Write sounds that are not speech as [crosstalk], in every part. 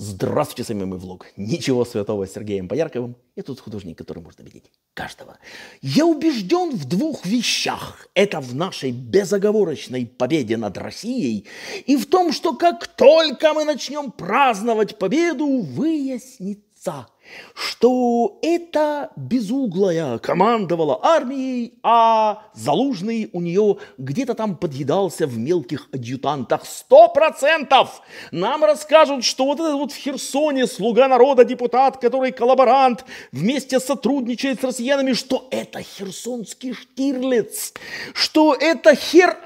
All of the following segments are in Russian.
Здравствуйте, с вами мой влог. Ничего святого с Сергеем Поярковым Я тут художник, который может обидеть каждого. Я убежден в двух вещах. Это в нашей безоговорочной победе над Россией и в том, что как только мы начнем праздновать победу, выяснит отца, что это безуглая командовала армией, а Залужный у нее где-то там подъедался в мелких адъютантах. Сто процентов! Нам расскажут, что вот этот вот в Херсоне слуга народа депутат, который коллаборант, вместе сотрудничает с россиянами, что это херсонский штирлиц, что это хер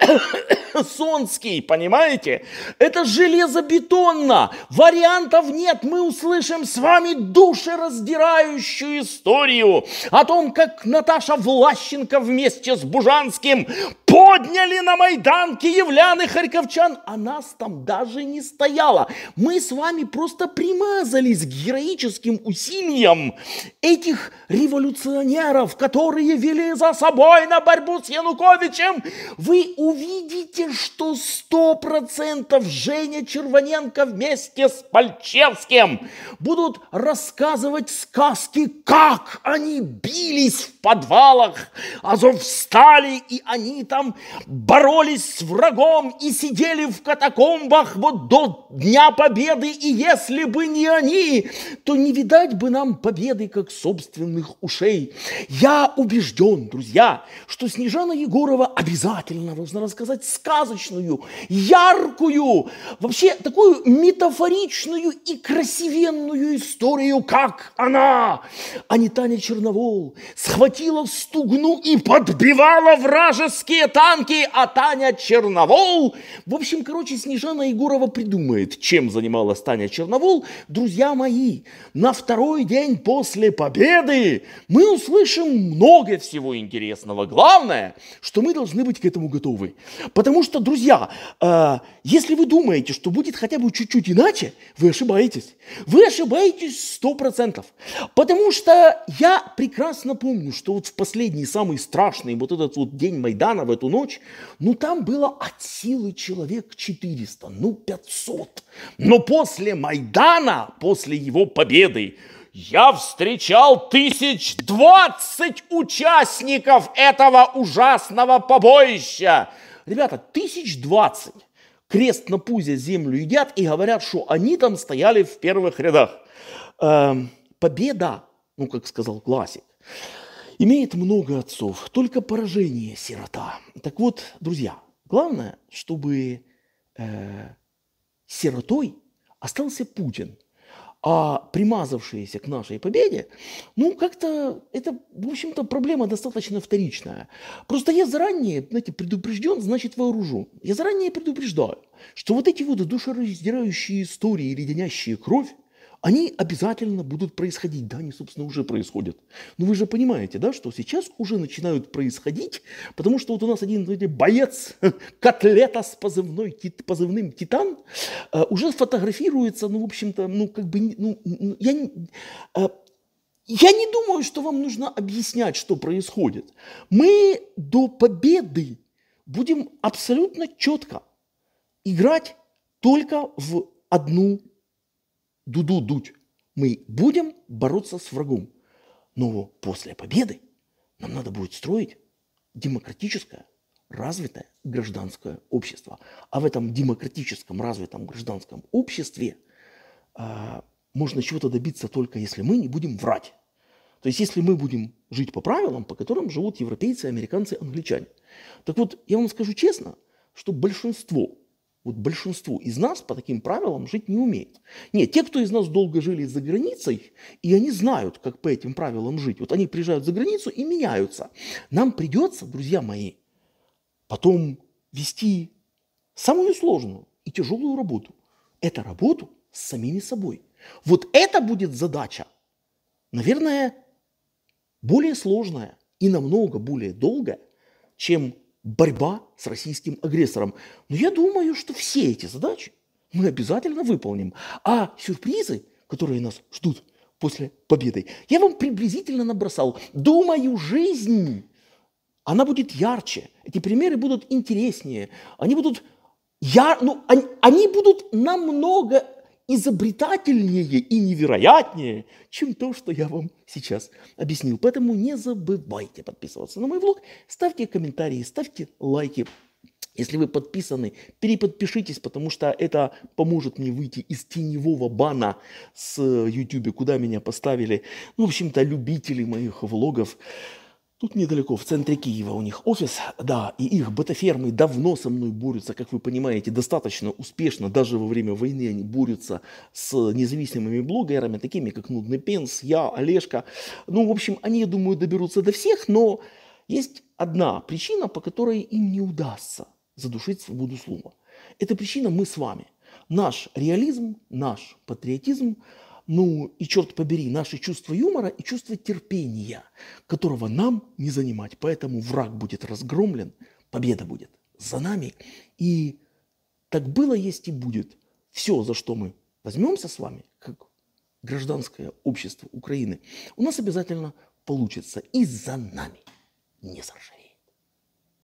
сонский, понимаете? Это железобетонно, вариантов нет. Мы услышим с вами душераздирающую историю о том, как Наташа Влащенко вместе с Бужанским подняли на Майдан киевлян и харьковчан, а нас там даже не стояло. Мы с вами просто примазались к героическим усилиям этих революционеров, которые вели за собой на борьбу с Януковичем. Вы увидите, что сто процентов Женя Червоненко вместе с Пальчевским будут рассказывать сказки, как они бились в подвалах, Азов встали, и они там там боролись с врагом и сидели в катакомбах вот до Дня Победы, и если бы не они, то не видать бы нам победы, как собственных ушей. Я убежден, друзья, что Снежана Егорова обязательно должна рассказать сказочную, яркую, вообще такую метафоричную и красивенную историю, как она, а не Таня Черновол, схватила стугну и подбивала вражеские танки, а Таня Черновол. В общем, короче, Снежана Егорова придумает, чем занималась Таня Черновол. Друзья мои, на второй день после победы мы услышим много всего интересного. Главное, что мы должны быть к этому готовы. Потому что, друзья, э, если вы думаете, что будет хотя бы чуть-чуть иначе, вы ошибаетесь. Вы ошибаетесь 100%. Потому что я прекрасно помню, что вот в последний самый страшный вот этот вот день Майдана, вот эту ночь, ну там было от силы человек 400, ну 500. Но после Майдана, после его победы, я встречал тысяч двадцать участников этого ужасного побоища. Ребята, тысяч двадцать крест на пузе землю едят и говорят, что они там стояли в первых рядах. Эм, победа, ну, как сказал классик, Имеет много отцов, только поражение сирота. Так вот, друзья, главное, чтобы э, сиротой остался Путин. А примазавшиеся к нашей победе, ну, как-то это, в общем-то, проблема достаточно вторичная. Просто я заранее, знаете, предупрежден, значит вооружен. Я заранее предупреждаю, что вот эти вот душераздирающие истории, леденящие кровь, они обязательно будут происходить. Да, они, собственно, уже происходят. Но вы же понимаете, да, что сейчас уже начинают происходить, потому что вот у нас один знаете, боец, [laughs] котлета с позывной, позывным «Титан», э, уже фотографируется, ну, в общем-то, ну, как бы, ну, ну я не... Э, я не думаю, что вам нужно объяснять, что происходит. Мы до победы будем абсолютно четко играть только в одну дуду дуть. Мы будем бороться с врагом. Но после победы нам надо будет строить демократическое, развитое гражданское общество. А в этом демократическом, развитом гражданском обществе э, можно чего-то добиться только если мы не будем врать. То есть если мы будем жить по правилам, по которым живут европейцы, американцы, англичане. Так вот, я вам скажу честно, что большинство вот большинству из нас по таким правилам жить не умеет. Нет, те, кто из нас долго жили за границей, и они знают, как по этим правилам жить. Вот они приезжают за границу и меняются. Нам придется, друзья мои, потом вести самую сложную и тяжелую работу. Это работу с самими собой. Вот это будет задача, наверное, более сложная и намного более долгая, чем борьба с российским агрессором. Но я думаю, что все эти задачи мы обязательно выполним. А сюрпризы, которые нас ждут после победы, я вам приблизительно набросал. Думаю, жизнь, она будет ярче. Эти примеры будут интереснее. Они будут я, ну, они, они будут намного изобретательнее и невероятнее, чем то, что я вам сейчас объяснил. Поэтому не забывайте подписываться на мой влог, ставьте комментарии, ставьте лайки. Если вы подписаны, переподпишитесь, потому что это поможет мне выйти из теневого бана с YouTube, куда меня поставили, ну, в общем-то, любители моих влогов. Тут недалеко, в центре Киева у них офис, да, и их бета-фермы давно со мной борются, как вы понимаете, достаточно успешно, даже во время войны они борются с независимыми блогерами, такими как Нудный Пенс, я, Олежка. Ну, в общем, они, я думаю, доберутся до всех, но есть одна причина, по которой им не удастся задушить свободу слова. Эта причина мы с вами. Наш реализм, наш патриотизм – ну и черт побери, наши чувство юмора и чувство терпения, которого нам не занимать. Поэтому враг будет разгромлен, победа будет за нами. И так было, есть и будет. Все, за что мы возьмемся с вами, как гражданское общество Украины, у нас обязательно получится и за нами не соржей.